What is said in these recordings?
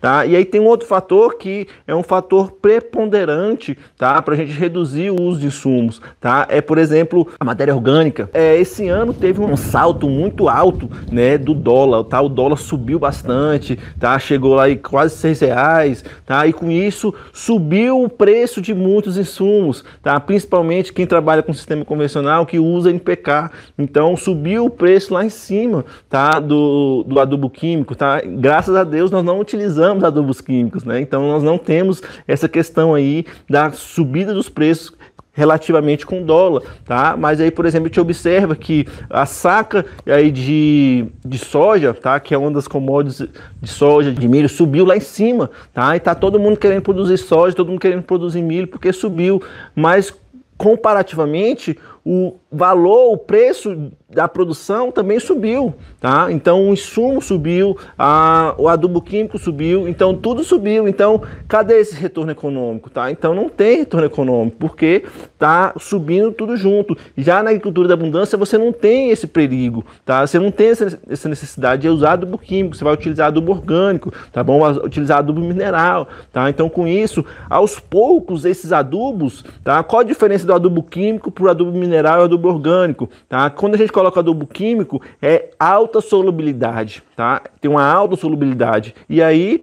Tá? E aí tem um outro fator que é um fator preponderante tá? para a gente reduzir o uso de sumos. Tá? É, por exemplo, a matéria orgânica. É, esse ano teve um salto muito alto né, do dólar. Tá? O dólar subiu bastante, tá? chegou lá em quase seis reais. Tá? E com isso subiu o preço de muitos insumos, tá? principalmente quem trabalha com sistema convencional que usa NPK. Então subiu o preço lá em cima tá? do, do adubo químico. Tá? Graças a Deus nós não utilizamos usamos adubos químicos, né? Então nós não temos essa questão aí da subida dos preços relativamente com dólar, tá? Mas aí, por exemplo, a gente observa que a saca aí de, de soja, tá? Que é uma das commodities de soja, de milho, subiu lá em cima, tá? E tá todo mundo querendo produzir soja, todo mundo querendo produzir milho, porque subiu, mas comparativamente o valor, o preço da produção também subiu, tá? Então o insumo subiu, a, o adubo químico subiu, então tudo subiu. Então, cadê esse retorno econômico, tá? Então não tem retorno econômico, porque tá subindo tudo junto. Já na agricultura da abundância você não tem esse perigo, tá? Você não tem essa, essa necessidade de usar adubo químico, você vai utilizar adubo orgânico, tá bom? Utilizar adubo mineral, tá? Então com isso, aos poucos esses adubos, tá? Qual a diferença do adubo químico para o adubo mineral e adubo adubo orgânico, tá? Quando a gente coloca adubo químico, é alta solubilidade, tá? Tem uma alta solubilidade. E aí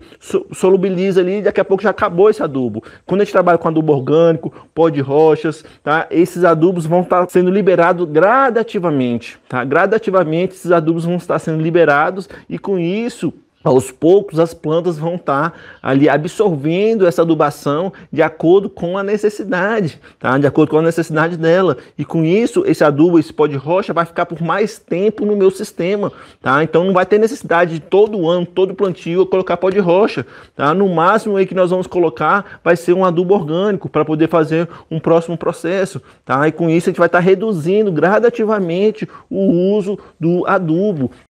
solubiliza ali, daqui a pouco já acabou esse adubo. Quando a gente trabalha com adubo orgânico, pó de rochas, tá? Esses adubos vão estar sendo liberados gradativamente, tá? Gradativamente esses adubos vão estar sendo liberados e com isso aos poucos as plantas vão estar tá ali absorvendo essa adubação de acordo com a necessidade, tá? De acordo com a necessidade dela. E com isso, esse adubo, esse pó de rocha vai ficar por mais tempo no meu sistema, tá? Então não vai ter necessidade de todo ano, todo plantio eu colocar pó de rocha, tá? No máximo aí que nós vamos colocar vai ser um adubo orgânico para poder fazer um próximo processo, tá? E com isso a gente vai estar tá reduzindo gradativamente o uso do adubo,